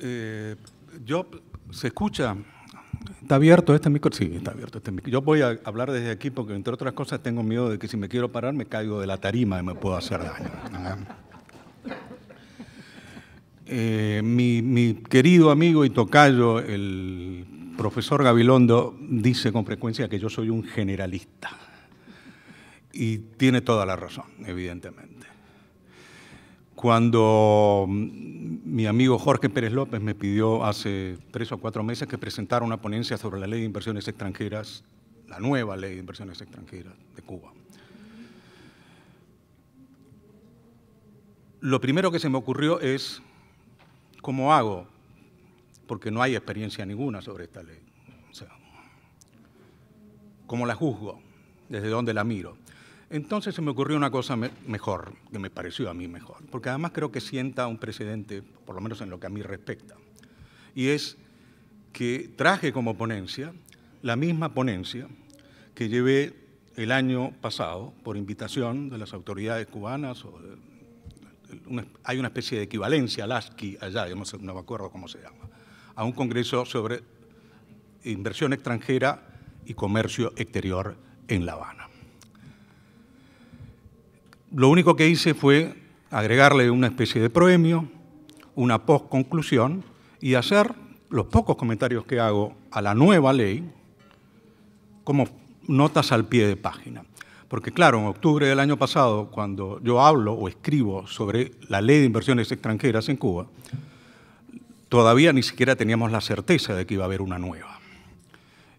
Eh, yo se escucha. Está abierto este micro. Sí, está abierto este micro. Yo voy a hablar desde aquí porque, entre otras cosas, tengo miedo de que si me quiero parar me caigo de la tarima y me puedo hacer daño. Eh, mi, mi, querido amigo y tocayo, el profesor Gabilondo, dice con frecuencia que yo soy un generalista. Y tiene toda la razón, evidentemente cuando mm, mi amigo Jorge Pérez López me pidió hace tres o cuatro meses que presentara una ponencia sobre la ley de inversiones extranjeras, la nueva ley de inversiones extranjeras de Cuba. Lo primero que se me ocurrió es, ¿cómo hago? Porque no hay experiencia ninguna sobre esta ley. O sea, ¿Cómo la juzgo? ¿Desde dónde la miro? Entonces se me ocurrió una cosa mejor, que me pareció a mí mejor, porque además creo que sienta un precedente, por lo menos en lo que a mí respecta, y es que traje como ponencia la misma ponencia que llevé el año pasado por invitación de las autoridades cubanas. hay una especie de equivalencia al allá, no me acuerdo cómo se llama, a un congreso sobre inversión extranjera y comercio exterior en La Habana. Lo único que hice fue agregarle una especie de proemio, una postconclusión y hacer los pocos comentarios que hago a la nueva ley como notas al pie de página. Porque claro, en octubre del año pasado, cuando yo hablo o escribo sobre la ley de inversiones extranjeras en Cuba, todavía ni siquiera teníamos la certeza de que iba a haber una nueva.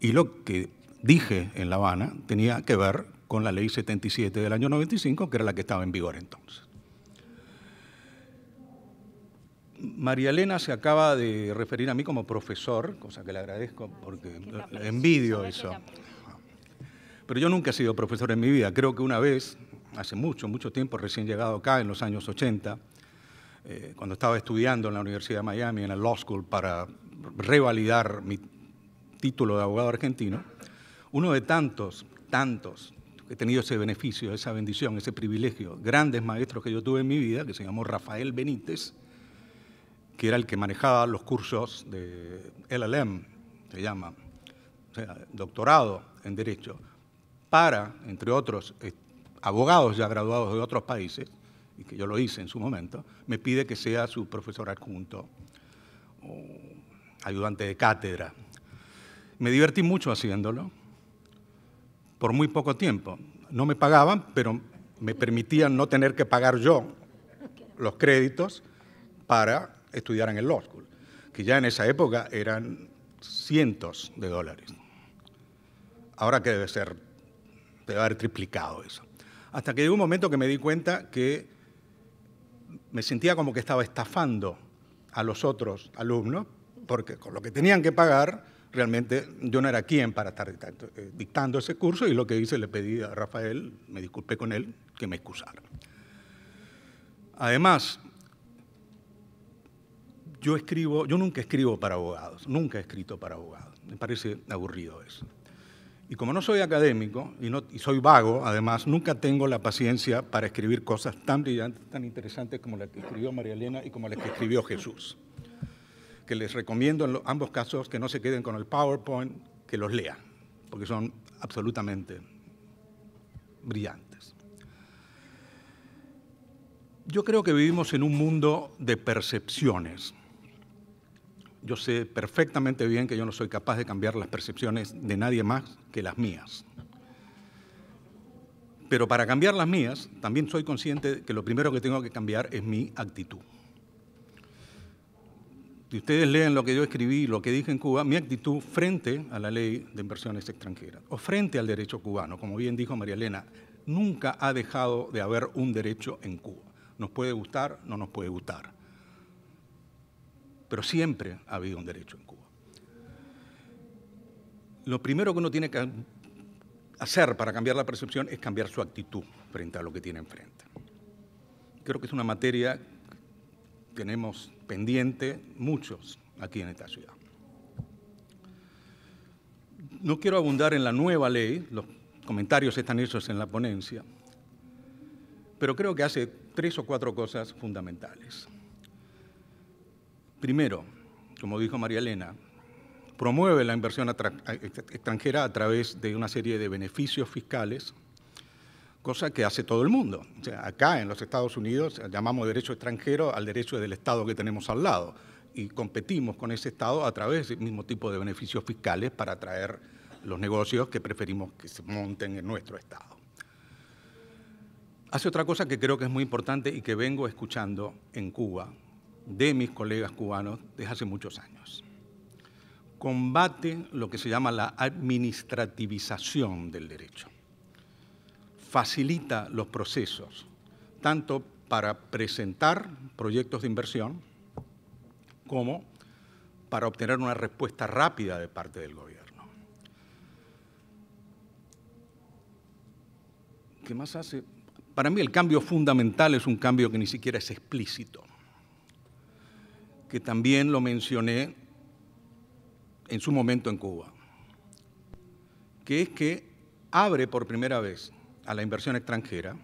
Y lo que dije en La Habana tenía que ver con la ley 77 del año 95, que era la que estaba en vigor entonces. María Elena se acaba de referir a mí como profesor, cosa que le agradezco porque envidio eso. Pero yo nunca he sido profesor en mi vida. Creo que una vez, hace mucho, mucho tiempo, recién llegado acá, en los años 80, eh, cuando estaba estudiando en la Universidad de Miami, en la Law School, para revalidar mi título de abogado argentino, uno de tantos, tantos he tenido ese beneficio, esa bendición, ese privilegio. Grandes maestros que yo tuve en mi vida, que se llamó Rafael Benítez, que era el que manejaba los cursos de LLM, se llama, o sea, doctorado en Derecho, para, entre otros, eh, abogados ya graduados de otros países, y que yo lo hice en su momento, me pide que sea su profesor adjunto o ayudante de cátedra. Me divertí mucho haciéndolo, por muy poco tiempo. No me pagaban, pero me permitían no tener que pagar yo los créditos para estudiar en el law school, que ya en esa época eran cientos de dólares. Ahora que debe ser, debe haber triplicado eso. Hasta que llegó un momento que me di cuenta que me sentía como que estaba estafando a los otros alumnos, porque con lo que tenían que pagar, realmente yo no era quien para estar eh, dictando ese curso y lo que hice, le pedí a Rafael, me disculpé con él, que me excusara. Además, yo escribo, yo nunca escribo para abogados, nunca he escrito para abogados, me parece aburrido eso. Y como no soy académico y, soy vago, además, nunca tengo la paciencia para escribir cosas tan brillantes, tan interesantes como las que escribió María Elena y como las que escribió Jesús que les recomiendo en ambos casos que no se queden con el PowerPoint, que los lean, porque son absolutamente brillantes. Yo creo que vivimos en un mundo de percepciones. Yo sé perfectamente bien que yo no soy capaz de cambiar las percepciones de nadie más que las mías. Pero para cambiar las mías, también soy consciente que lo primero que tengo que cambiar es mi actitud. Si ustedes leen lo que yo escribí, lo que dije en Cuba, mi actitud frente a la ley de inversiones extranjeras o frente al derecho cubano, como bien dijo María Elena, nunca ha dejado de haber un derecho en Cuba. Nos puede gustar, no nos puede gustar. Pero siempre ha habido un derecho en Cuba. Lo primero que uno tiene que hacer para cambiar la percepción es cambiar su actitud frente a lo que tiene enfrente. Creo que es una materia tenemos pendiente muchos aquí en esta ciudad. No quiero abundar en la nueva ley, los comentarios están hechos en la ponencia, pero creo que hace tres o cuatro cosas fundamentales. Primero, como dijo María Elena, promueve la inversión extranjera a través de una serie de beneficios fiscales cosa que hace todo el mundo. acá en los Estados Unidos llamamos derecho extranjero al derecho del Estado que tenemos al lado y competimos con ese Estado a través del mismo tipo de beneficios fiscales para atraer los negocios que preferimos que se monten en nuestro Estado. Hace otra cosa que creo que es muy importante y que vengo escuchando en Cuba de mis colegas cubanos desde hace muchos años. Combate lo que se llama la administrativización del derecho facilita los procesos, tanto para presentar proyectos de inversión como para obtener una respuesta rápida de parte del gobierno. ¿Qué más hace? Para mí el cambio fundamental es un cambio que ni siquiera es explícito, que también lo mencioné en su momento en Cuba, que es que abre por primera vez a la inversión extranjera,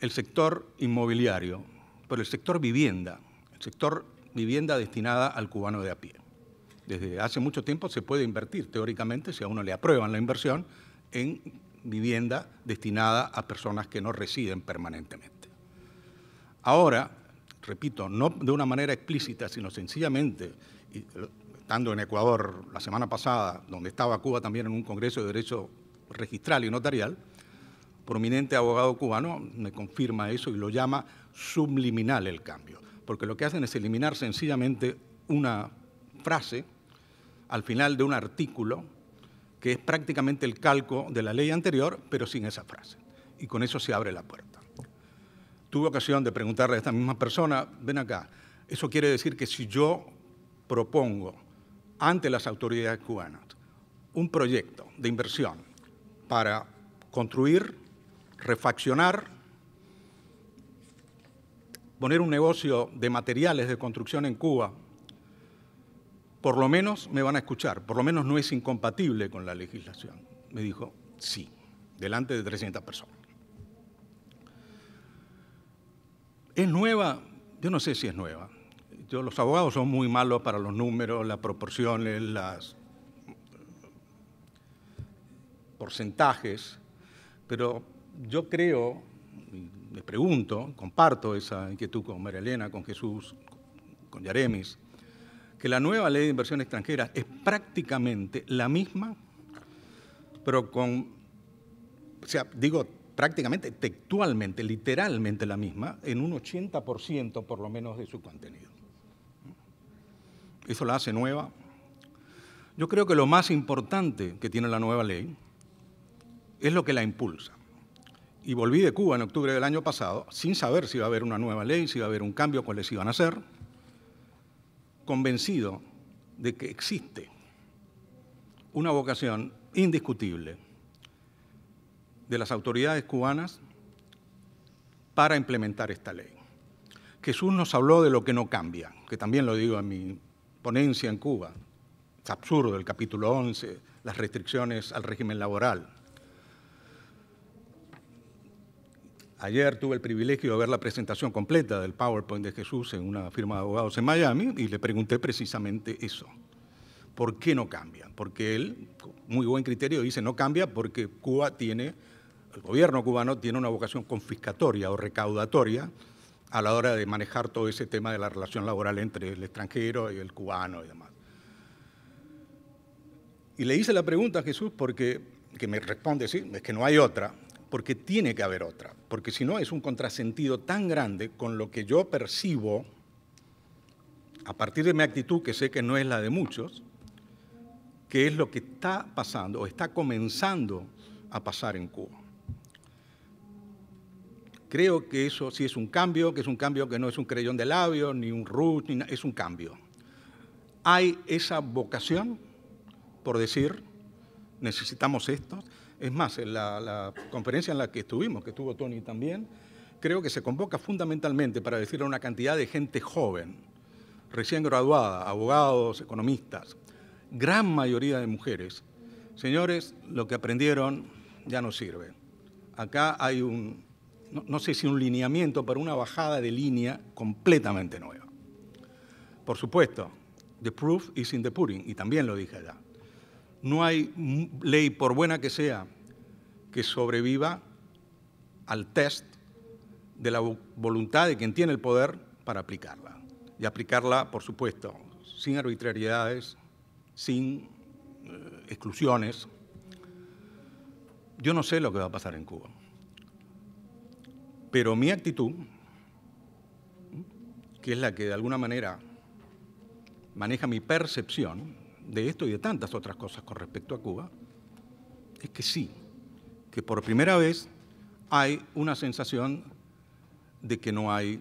el sector inmobiliario, pero el sector vivienda, el sector vivienda destinada al cubano de a pie. Desde hace mucho tiempo se puede invertir, teóricamente, si a uno le aprueban la inversión, en vivienda destinada a personas que no residen permanentemente. Ahora, repito, no de una manera explícita, sino sencillamente, estando en Ecuador la semana pasada, donde estaba Cuba también en un congreso de derecho registral y notarial, prominente abogado cubano, me confirma eso y lo llama subliminal el cambio, porque lo que hacen es eliminar sencillamente una frase al final de un artículo que es prácticamente el calco de la ley anterior, pero sin esa frase. Y con eso se abre la puerta. Tuve ocasión de preguntarle a esta misma persona, ven acá, eso quiere decir que si yo propongo ante las autoridades cubanas un proyecto de inversión para construir, refaccionar, poner un negocio de materiales de construcción en Cuba, por lo menos me van a escuchar, por lo menos no es incompatible con la legislación. Me dijo, sí, delante de 300 personas. Es nueva, yo no sé si es nueva. Yo, los abogados son muy malos para los números, las proporciones, las porcentajes, pero yo creo, me pregunto, comparto esa inquietud con María Elena, con Jesús, con Yaremis, que la nueva ley de inversión extranjera es prácticamente la misma, pero con, o sea, digo prácticamente textualmente, literalmente la misma, en un 80% por lo menos de su contenido. Eso la hace nueva. Yo creo que lo más importante que tiene la nueva ley es lo que la impulsa. Y volví de Cuba en octubre del año pasado, sin saber si iba a haber una nueva ley, si iba a haber un cambio, cuáles iban a ser, convencido de que existe una vocación indiscutible de las autoridades cubanas para implementar esta ley. Jesús nos habló de lo que no cambia, que también lo digo en mi ponencia en Cuba. Es absurdo el capítulo 11, las restricciones al régimen laboral. Ayer tuve el privilegio de ver la presentación completa del PowerPoint de Jesús en una firma de abogados en Miami y le pregunté precisamente eso. ¿Por qué no cambia? Porque él, con muy buen criterio, dice no cambia porque Cuba tiene, el gobierno cubano tiene una vocación confiscatoria o recaudatoria a la hora de manejar todo ese tema de la relación laboral entre el extranjero y el cubano y demás. Y le hice la pregunta a Jesús porque, que me responde, sí, es que no hay otra porque tiene que haber otra, porque si no es un contrasentido tan grande con lo que yo percibo, a partir de mi actitud, que sé que no es la de muchos, que es lo que está pasando o está comenzando a pasar en Cuba. Creo que eso sí es un cambio, que es un cambio que no es un creyón de labios, ni un rush, es un cambio. Hay esa vocación por decir, necesitamos esto, es más, en la, conferencia en la que estuvimos, que estuvo Tony también, creo que se convoca fundamentalmente para decirle a una cantidad de gente joven, recién graduada, abogados, economistas, gran mayoría de mujeres, señores, lo que aprendieron ya no sirve. Acá hay un, no, no, sé si un lineamiento, pero una bajada de línea completamente nueva. Por supuesto, the proof is in the pudding, y también lo dije allá. No hay ley, por buena que sea, que sobreviva al test de la voluntad de quien tiene el poder para aplicarla. Y aplicarla, por supuesto, sin arbitrariedades, sin eh, exclusiones. Yo no sé lo que va a pasar en Cuba, pero mi actitud, que es la que de alguna manera maneja mi percepción, de esto y de tantas otras cosas con respecto a Cuba, es que sí, que por primera vez hay una sensación de que no hay,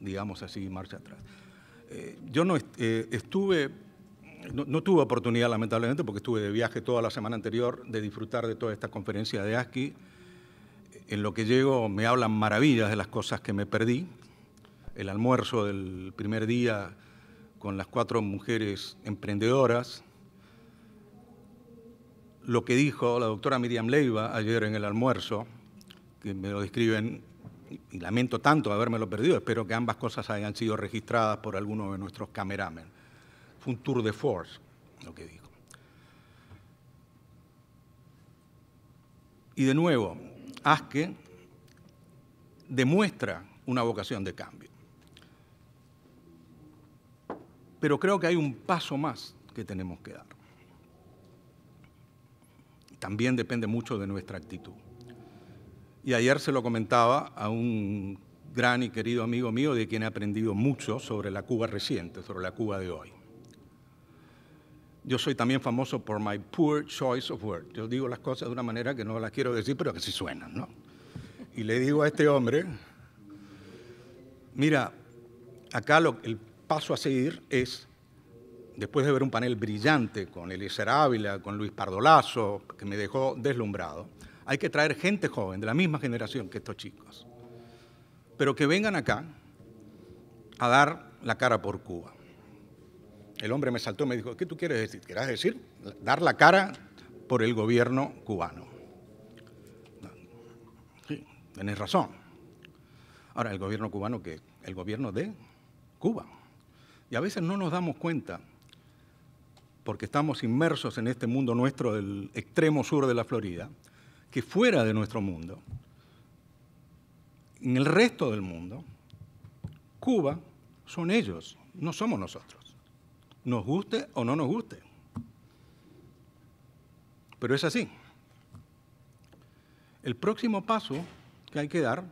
digamos así, marcha atrás. Eh, yo no eh, estuve, no, no, tuve oportunidad lamentablemente porque estuve de viaje toda la semana anterior de disfrutar de toda esta conferencia de ASCII. En lo que llego me hablan maravillas de las cosas que me perdí. El almuerzo del primer día con las cuatro mujeres emprendedoras. Lo que dijo la doctora Miriam Leiva ayer en el almuerzo, que me lo describen y lamento tanto habérmelo perdido, espero que ambas cosas hayan sido registradas por alguno de nuestros cameramen. Fue un tour de force lo que dijo. Y de nuevo, ASCE demuestra una vocación de cambio. Pero creo que hay un paso más que tenemos que dar. También depende mucho de nuestra actitud. Y ayer se lo comentaba a un gran y querido amigo mío de quien he aprendido mucho sobre la Cuba reciente, sobre la Cuba de hoy. Yo soy también famoso por my poor choice of words. Yo digo las cosas de una manera que no las quiero decir, pero que sí suenan, ¿no? Y le digo a este hombre, mira, acá lo, el, paso a seguir es, después de ver un panel brillante con Eliezer Ávila, con Luis Pardolazo, que me dejó deslumbrado, hay que traer gente joven, de la misma generación que estos chicos, pero que vengan acá a dar la cara por Cuba. El hombre me saltó y me dijo, ¿qué tú quieres decir? ¿Querás decir dar la cara por el gobierno cubano? Sí, tenés razón. Ahora, el gobierno cubano, que El gobierno de Cuba. Y a veces no nos damos cuenta, porque estamos inmersos en este mundo nuestro del extremo sur de la Florida, que fuera de nuestro mundo, en el resto del mundo, Cuba son ellos, no somos nosotros. Nos guste o no nos guste. Pero es así. El próximo paso que hay que dar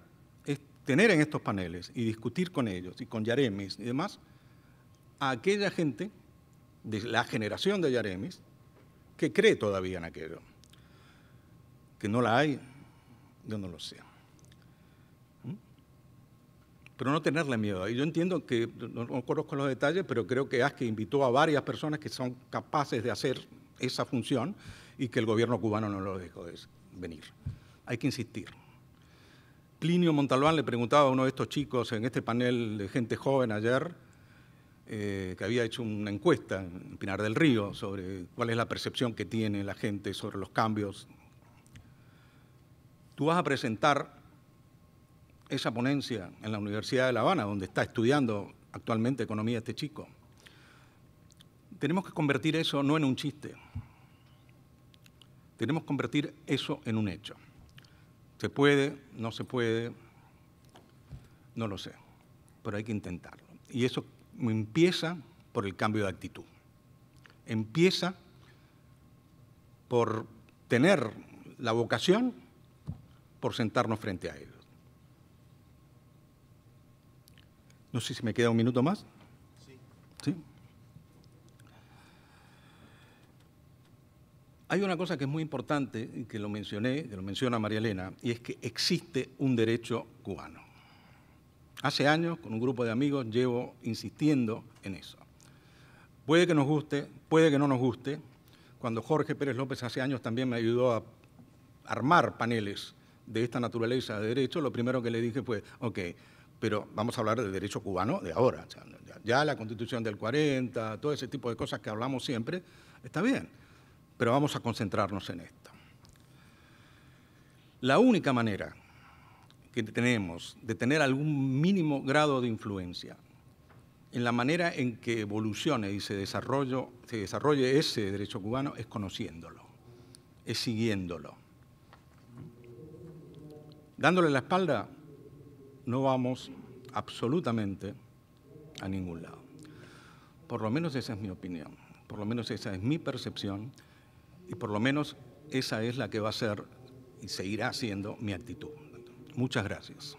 es tener en estos paneles y discutir con ellos y con Yaremis y demás a aquella gente de la generación de Yaremis que cree todavía en aquello. Que no la hay, yo no lo sé. ¿Mm? Pero no tenerle miedo. Y yo entiendo que, no, conozco los detalles, pero creo que que invitó a varias personas que son capaces de hacer esa función y que el gobierno cubano no lo dejó venir. Hay que insistir. Plinio Montalbán le preguntaba a uno de estos chicos en este panel de gente joven ayer, eh, que había hecho una encuesta en Pinar del Río sobre cuál es la percepción que tiene la gente sobre los cambios. Tú vas a presentar esa ponencia en la Universidad de La Habana, donde está estudiando actualmente economía este chico. Tenemos que convertir eso no en un chiste, tenemos que convertir eso en un hecho. ¿Se puede? ¿No se puede? No lo sé, pero hay que intentarlo. Y eso empieza por el cambio de actitud. Empieza por tener la vocación, por sentarnos frente a ellos. No sé si me queda un minuto más. Sí. ¿Sí? Hay una cosa que es muy importante, y que lo mencioné, que lo menciona María Elena, y es que existe un derecho cubano. Hace años, con un grupo de amigos, llevo insistiendo en eso. Puede que nos guste, puede que no nos guste. Cuando Jorge Pérez López hace años también me ayudó a armar paneles de esta naturaleza de derecho, lo primero que le dije fue, ok, pero vamos a hablar del derecho cubano de ahora. ya, la constitución del 40, todo ese tipo de cosas que hablamos siempre, está bien, pero vamos a concentrarnos en esto. La única manera que tenemos de tener algún mínimo grado de influencia en la manera en que evolucione y se, desarrolle ese derecho cubano es conociéndolo, es siguiéndolo. Dándole la espalda no vamos absolutamente a ningún lado. Por lo menos esa es mi opinión, por lo menos esa es mi percepción y por lo menos esa es la que va a ser y seguirá siendo mi actitud. Muchas gracias.